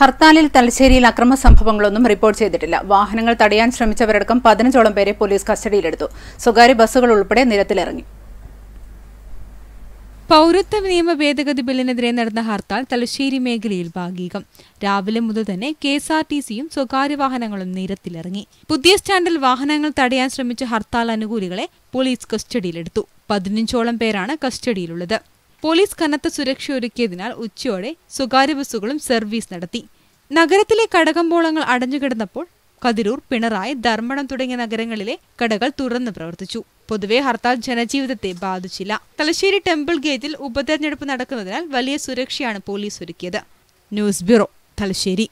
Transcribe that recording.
ഹർത്താലിൽ തലശ്ശേരിയിൽ അക്രമ സംഭവങ്ങളൊന്നും റിപ്പോർട്ട് ചെയ്തിട്ടില്ല വാഹനങ്ങൾ തടയാൻ ശ്രമിച്ചവരടക്കം പതിനഞ്ചോളം പേരെ പോലീസ് കസ്റ്റഡിയിലെടുത്തു സ്വകാര്യ ബസ്സുകൾ ഉൾപ്പെടെ നിരത്തിലിറങ്ങി പൗരത്വ നിയമ ഭേദഗതി ബില്ലിനെതിരെ നടന്ന ഹർത്താൽ തലശ്ശേരി മേഖലയിൽ ഭാഗികം രാവിലെ മുതൽ തന്നെ കെ എസ് ആർ ടി സിയും സ്വകാര്യ വാഹനങ്ങളും നിരത്തിലിറങ്ങി പുതിയ സ്റ്റാൻഡിൽ വാഹനങ്ങൾ തടയാൻ ശ്രമിച്ച ഹർത്താൽ അനുകൂലികളെ പോലീസ് കസ്റ്റഡിയിലെടുത്തു പതിനഞ്ചോളം പേരാണ് കസ്റ്റഡിയിലുള്ളത് പോലീസ് കനത്ത ഒരുക്കിയതിനാൽ ഉച്ചയോടെ സ്വകാര്യ ബസ്സുകളും സർവീസ് നടത്തി നഗരത്തിലെ കടകമ്പോളങ്ങൾ അടഞ്ഞുകിടന്നപ്പോൾ കതിരൂർ പിണറായി ധർമ്മടം തുടങ്ങിയ നഗരങ്ങളിലെ കടകൾ തുറന്നു പ്രവർത്തിച്ചു പൊതുവെ ഹർത്താൽ ജനജീവിതത്തെ ബാധിച്ചില്ല തലശ്ശേരി ടെമ്പിൾ ഗേറ്റിൽ ഉപതെരഞ്ഞെടുപ്പ് നടക്കുന്നതിനാൽ വലിയ സുരക്ഷയാണ് പോലീസ് ഒരുക്കിയത് ന്യൂസ് ബ്യൂറോ തലശ്ശേരി